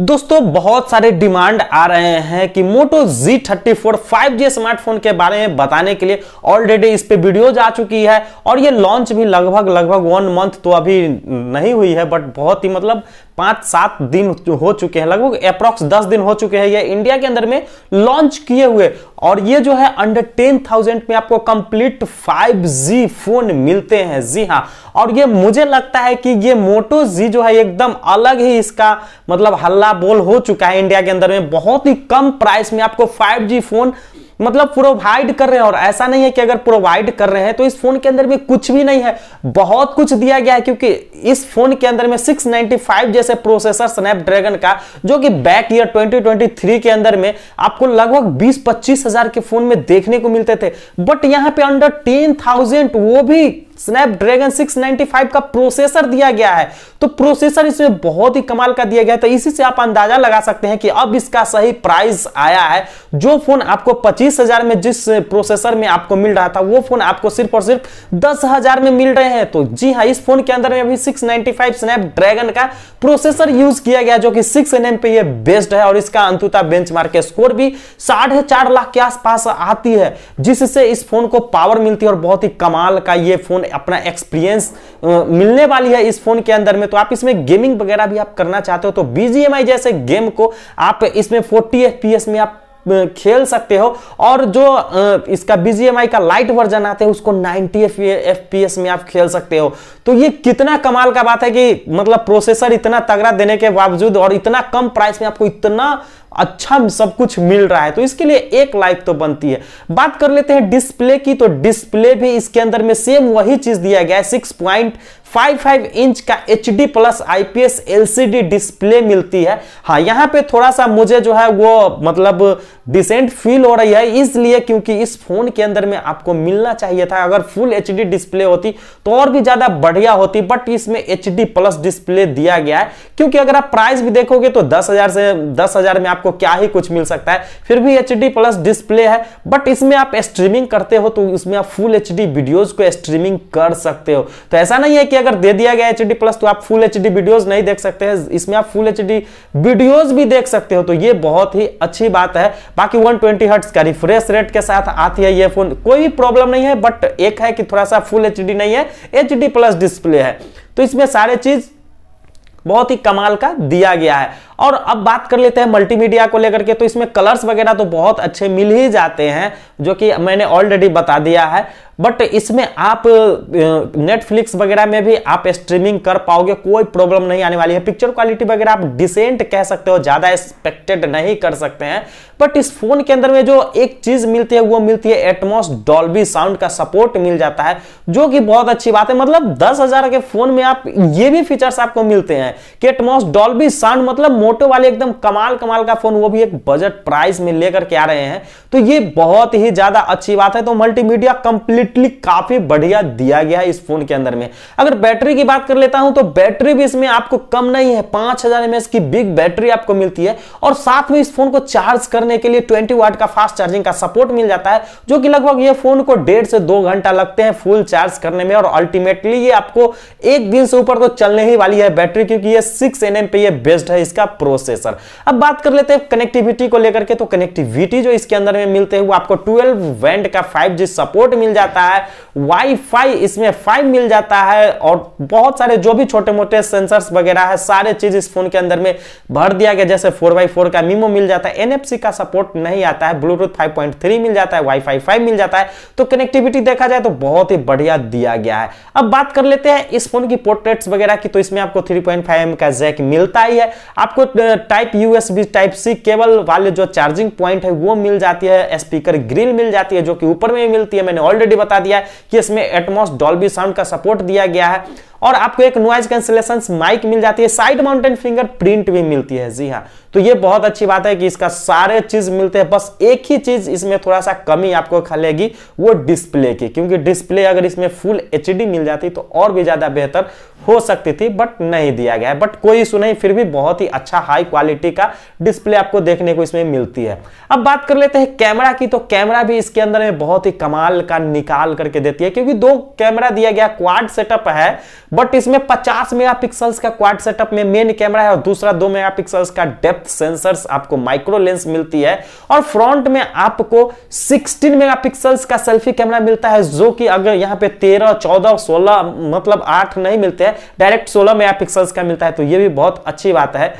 दोस्तों बहुत सारे डिमांड आ रहे हैं कि मोटो Z34 5G स्मार्टफोन के बारे में बताने के लिए ऑलरेडी इस पे वीडियोज आ चुकी है और ये लॉन्च भी लगभग लगभग वन मंथ तो अभी नहीं हुई है बट बहुत ही मतलब पांच सात दिन हो चुके हैं लगभग अप्रॉक्स दस दिन हो चुके हैं ये इंडिया के अंदर में लॉन्च किए हुए और ये जो है अंडर टेन थाउजेंड में आपको कंप्लीट फाइव जी फोन मिलते हैं जी हाँ और ये मुझे लगता है कि ये मोटो जी जो है एकदम अलग ही इसका मतलब हल्ला बोल हो चुका है इंडिया के अंदर में बहुत ही कम प्राइस में आपको फाइव फोन मतलब प्रोवाइड कर रहे हैं और ऐसा नहीं है कि अगर प्रोवाइड कर रहे हैं तो इस फोन के अंदर भी कुछ भी नहीं है बहुत कुछ दिया गया है क्योंकि इस फोन के अंदर में 695 जैसे प्रोसेसर स्नैपड्रैगन का जो कि बैक ईयर 2023 के अंदर में आपको लगभग बीस पच्चीस हजार के फोन में देखने को मिलते थे बट यहाँ पे अंडर टेन थाउजेंड वो भी स्नैपड्रैगन 695 का प्रोसेसर दिया गया है तो प्रोसेसर इसमें बहुत ही कमाल का दिया गया है तो इसी से आप अंदाजा लगा सकते हैं कि अब इसका सही प्राइस आया है जो फोन आपको पच्चीस हजार में जिस प्रोसेसर में आपको मिल रहा था वो फोन आपको सिर्फ और सिर्फ दस हजार में मिल रहे हैं तो जी हाँ इस फोन के अंदर में अभी सिक्स नाइनटी फाइव स्नैपड्रैगन का प्रोसेसर यूज किया गया जो कि सिक्स एन पे ये बेस्ट है और इसका अंतुता बेंच के स्कोर भी साढ़े चार लाख के आसपास आती है जिससे इस फोन को पावर मिलती है और बहुत ही कमाल का ये फोन अपना एक्सपीरियंस मिलने वाली है इस फोन के अंदर में तो आप इसमें गेमिंग वगैरह भी आप करना चाहते हो तो बीजीएमआई जैसे गेम को आप इसमें फोर्टी एफ में आप खेल सकते हो और जो इसका बीजीएमआई का लाइट वर्जन आते हैं उसको 90 FPS में आप खेल सकते हो तो ये कितना कमाल का बात है कि मतलब प्रोसेसर इतना तगड़ा देने के बावजूद और इतना कम प्राइस में आपको इतना अच्छा सब कुछ मिल रहा है तो इसके लिए एक लाइक तो बनती है बात कर लेते हैं डिस्प्ले की तो डिस्प्ले भी इसके अंदर में सेम वही चीज दिया गया है सिक्स पॉइंट 55 इंच का H D plus IPS LCD display मिलती है हाँ यहाँ पे थोड़ा सा मुझे जो है वो मतलब डिसेंट फील हो रही है इसलिए क्योंकि इस फोन के अंदर में आपको मिलना चाहिए था अगर फुल एच डिस्प्ले होती तो और भी ज्यादा बढ़िया होती बट इसमें एच प्लस डिस्प्ले दिया गया है क्योंकि अगर आप प्राइस भी देखोगे तो दस हजार से दस हजार में आपको आपको क्या ही कुछ मिल सकता है फिर भी एच प्लस डिस्प्ले है बट इसमें आप स्ट्रीमिंग करते हो तो इसमें आप फुल एच वीडियोज को स्ट्रीमिंग कर सकते हो तो ऐसा नहीं है कि अगर दे दिया गया एच प्लस तो आप फुल एच वीडियोज नहीं देख सकते हैं इसमें आप फुल एच वीडियोज भी देख सकते हो तो ये बहुत ही अच्छी बात है बाकी वन ट्वेंटी का रिफ्रेश रेट के साथ आती है ये फोन कोई भी प्रॉब्लम नहीं है बट एक है कि थोड़ा सा फुल एच नहीं है एच प्लस डिस्प्ले है तो इसमें सारे चीज बहुत ही कमाल का दिया गया है और अब बात कर लेते हैं मल्टीमीडिया को लेकर के तो इसमें कलर्स वगैरह तो बहुत अच्छे मिल ही जाते हैं जो कि मैंने ऑलरेडी बता दिया है बट इसमें आप नेटफ्लिक्स वगैरह में भी आप स्ट्रीमिंग कर पाओगे कोई प्रॉब्लम नहीं आने वाली है पिक्चर क्वालिटी वगैरह आप डिसेंट कह सकते हो ज़्यादा एक्सपेक्टेड नहीं कर सकते हैं बट इस फोन के अंदर में जो एक चीज़ मिलती है वो मिलती है एटमोस डॉल्बी साउंड का सपोर्ट मिल जाता है जो कि बहुत अच्छी बात है मतलब दस के फोन में आप ये भी फीचर्स आपको मिलते हैं कि एटमोस डॉल्बी साउंड मतलब मोटो वाले एकदम कमाल कमाल का फोन वो भी एक बजट प्राइस में लेकर के आ रहे हैं तो ये बहुत ही ज्यादा अच्छी बात है तो मल्टीमीडिया कंप्लीटली काफी बढ़िया दिया गया है इस फोन के अंदर में अगर बैटरी की बात कर लेता हूं तो बैटरी भी इसमें आपको कम नहीं है पांच हजार की बिग बैटरी आपको मिलती है और साथ में इस फोन को चार्ज करने के लिए ट्वेंटी वाट का फास्ट चार्जिंग का सपोर्ट मिल जाता है जो कि लगभग ये फोन को डेढ़ से दो घंटा लगते हैं फुल चार्ज करने में और अल्टीमेटली ये आपको एक दिन से ऊपर तो चलने ही वाली है बैटरी क्योंकि ये सिक्स एन पे ये बेस्ट है इसका प्रोसेसर अब बात कर लेते हैं कनेक्टिविटी को लेकर के तो कनेक्टिविटी जो इसके अंदर में मिलते हैं वो आपको 12 वेंट का 5G सपोर्ट मिल जाता है वाईफाई इसमें 5 मिल जाता है और बहुत सारे जो भी छोटे मोटे सेंसर्स वगैरह है सारे चीज इस फोन के अंदर में भर दिया गया जैसे फोर बाई फोर का मीमो मिल जाता है एनएफसी का सपोर्ट नहीं आता है ब्लूटूथ फाइव मिल जाता है वाईफाई 5 मिल जाता है तो कनेक्टिविटी देखा जाए तो बहुत ही बढ़िया दिया गया है अब बात कर लेते हैं इस फोन की पोर्ट्रेट्स वगैरह की तो इसमें आपको 3.5 एम का जैक मिलता ही है आपको type USB type C cable वाले जो चार्जिंग पॉइंट है वो मिल जाती है स्पीकर ग्रिल मिल जाती है जो कि ऊपर में मिलती है मैंने ऑलरेडी बता दिया कि इसमें एटमोस डॉल्बी साउंड का सपोर्ट दिया गया है और आपको एक नॉइज कैंसिलेशन माइक मिल जाती है साइड माउंटेन फिंगर प्रिंट भी मिलती है जी हाँ तो ये बहुत अच्छी बात है कि इसका सारे चीज मिलते हैं बस एक ही चीज इसमें थोड़ा सा कमी आपको लेगी वो डिस्प्ले की क्योंकि डिस्प्ले अगर इसमें फुल एच मिल जाती तो और भी ज्यादा बेहतर हो सकती थी बट नहीं दिया गया है बट कोई इशू नहीं फिर भी बहुत ही अच्छा हाई क्वालिटी का डिस्प्ले आपको देखने को इसमें मिलती है अब बात कर लेते हैं कैमरा की तो कैमरा भी इसके अंदर में बहुत ही कमाल का निकाल करके देती है क्योंकि दो कैमरा दिया गया क्वाड सेटअप है बट इसमें 50 मेगापिक्सल्स का क्वाड सेटअप में मेन कैमरा है और दूसरा 2 मेगापिक्सल्स का डेप्थ सेंसर्स आपको माइक्रो लेंस मिलती है और फ्रंट में आपको 16 मेगापिक्सल्स का सेल्फी कैमरा मिलता है जो कि अगर यहाँ पे 13, 14, 16 मतलब 8 नहीं मिलते हैं डायरेक्ट 16 मेगापिक्सल्स का मिलता है तो ये भी बहुत अच्छी बात है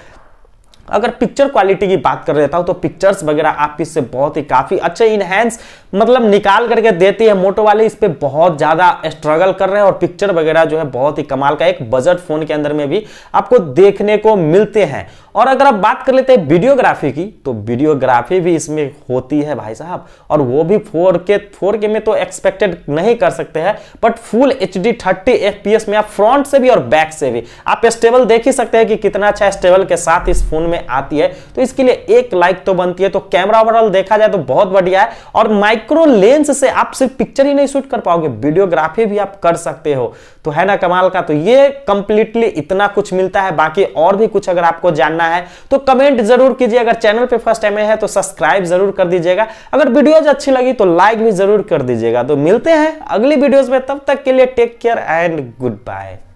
अगर पिक्चर क्वालिटी की बात कर लेता हूं तो पिक्चर्स वगैरह आप इससे बहुत ही काफी अच्छे इनहेंस मतलब निकाल करके देती है मोटो वाले इस पर बहुत ज़्यादा स्ट्रगल कर रहे हैं और पिक्चर वगैरह जो है बहुत ही कमाल का एक बजट फोन के अंदर में भी आपको देखने को मिलते हैं और अगर आप बात कर लेते हैं वीडियोग्राफी की तो वीडियोग्राफी भी इसमें होती है भाई साहब और वो भी फोर के फोर के में तो एक्सपेक्टेड नहीं कर सकते हैं but full H D thirty F में आप फ्रंट से भी और बैक से भी आप स्टेबल देख ही सकते हैं कि कितना अच्छा स्टेबल के साथ इस फोन में आती है तो इसके लिए एक लाइक तो बनती है तो कैमरा ओवरऑल देखा जाए तो बहुत बढ़िया है और माइक माइक्रो लेंस से आप सिर्फ पिक्चर ही नहीं शूट कर पाओगे वीडियोग्राफी भी आप कर सकते हो तो है ना कमाल का तो ये कंप्लीटली इतना कुछ मिलता है बाकी और भी कुछ अगर आपको जानना है तो कमेंट जरूर कीजिए अगर चैनल पे फर्स्ट टाइम है तो सब्सक्राइब जरूर कर दीजिएगा अगर वीडियोज अच्छी लगी तो लाइक भी जरूर कर दीजिएगा तो मिलते हैं अगली वीडियोज में तब तक के लिए take care and good bye